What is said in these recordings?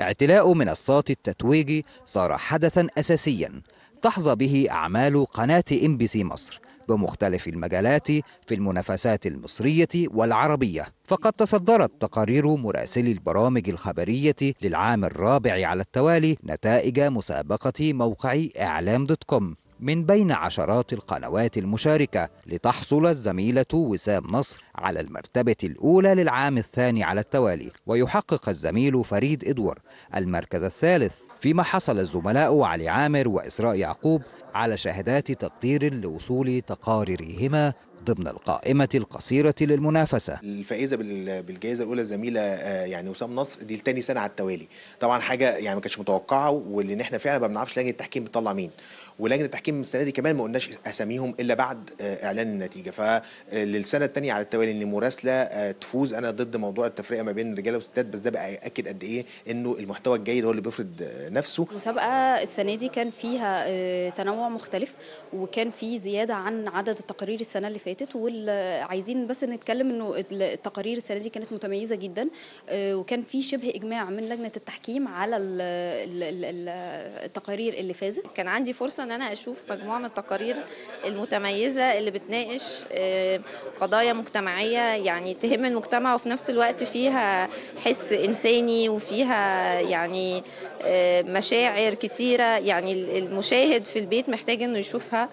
اعتلاء منصات التتويج صار حدثا أساسيا تحظى به أعمال قناة ام بي سي مصر بمختلف المجالات في المنافسات المصرية والعربية فقد تصدرت تقارير مراسلي البرامج الخبرية للعام الرابع على التوالي نتائج مسابقة موقع إعلام دوت كوم من بين عشرات القنوات المشاركة لتحصل الزميلة وسام نصر على المرتبة الأولى للعام الثاني على التوالي ويحقق الزميل فريد إدور المركز الثالث فيما حصل الزملاء علي عامر وإسراء يعقوب على شهادات تقدير لوصول تقاريرهما ضمن القائمة القصيرة للمنافسة الفائزة بالجائزة الأولى زميلة آه، يعني وسام نصر دي التاني سنة على التوالي طبعا حاجة يعني ما كانتش متوقعة واللي احنا فعلا ما بنعرفش لجنة التحكيم بتطلع مين ولجنه التحكيم السنه دي كمان ما قلناش اساميهم الا بعد آه، اعلان النتيجه فللسنه آه، الثانيه على التوالي ان مراسله تفوز انا ضد موضوع التفرقه ما بين رجاله وستات بس ده بقى ياكد قد ايه انه المحتوى الجيد هو اللي بيفرض نفسه المسابقه السنه دي كان فيها تنوع مختلف وكان في زياده عن عدد التقارير السنه اللي فاتت فاتت وعايزين بس نتكلم انه التقارير السنه دي كانت متميزه جدا آه، وكان في شبه اجماع من لجنه التحكيم على التقارير اللي فازت كان عندي فرصه ان انا اشوف مجموعه من التقارير المتميزه اللي بتناقش آه، قضايا مجتمعيه يعني تهم المجتمع وفي نفس الوقت فيها حس انساني وفيها يعني آه، مشاعر كتيره يعني المشاهد في البيت محتاج انه يشوفها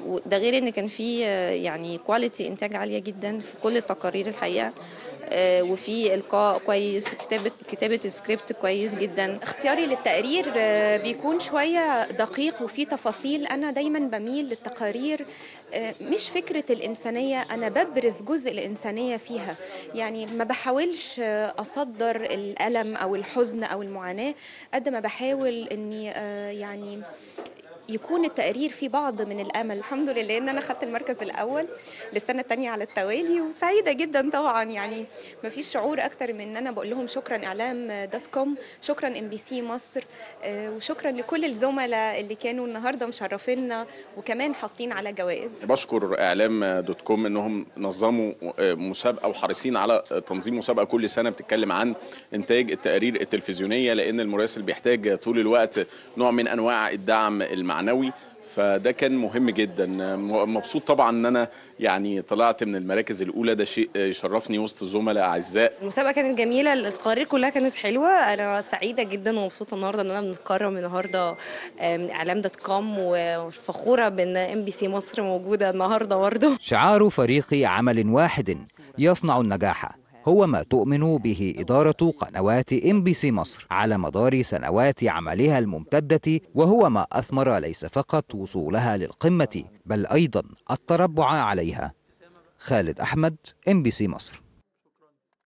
وده غير ان كان في آه، يعني كواليتي انتاج عاليه جدا في كل التقارير الحقيقه آه، وفي القاء كويس وكتابه كتابه السكريبت كويس جدا اختياري للتقرير آه، بيكون شويه دقيق وفي تفاصيل انا دايما بميل للتقارير مش فكره الانسانيه انا ببرز جزء الانسانيه فيها يعني ما بحاولش اصدر الالم او الحزن او المعاناه قد ما بحاول اني يعني يكون التقرير فيه بعض من الامل الحمد لله ان انا خدت المركز الاول للسنه الثانيه على التوالي وسعيده جدا طبعا يعني ما فيش شعور اكتر من ان انا بقول لهم شكرا اعلام دوت كوم شكرا ام بي سي مصر آه، وشكرا لكل الزملاء اللي كانوا النهارده مشرفينا وكمان حاصلين على جوائز بشكر اعلام دوت كوم انهم نظموا آه، مسابقه وحريصين على تنظيم مسابقه كل سنه بتتكلم عن انتاج التقارير التلفزيونيه لان المراسل بيحتاج طول الوقت نوع من انواع الدعم المعنى. المعنوي فده كان مهم جدا مبسوط طبعا ان انا يعني طلعت من المراكز الاولى ده شيء يشرفني وسط زملاء اعزاء المسابقه كانت جميله القرارات كلها كانت حلوه انا سعيده جدا ومبسوطه النهارده ان انا بنتكرم النهارده من اعلام دوت كوم وفخوره بان ام بي سي مصر موجوده النهارده برضه شعار فريق عمل واحد يصنع النجاح هو ما تؤمن به إدارة قنوات ام بي سي مصر على مدار سنوات عملها الممتدة وهو ما أثمر ليس فقط وصولها للقمة بل أيضا التربع عليها خالد أحمد ام بي سي مصر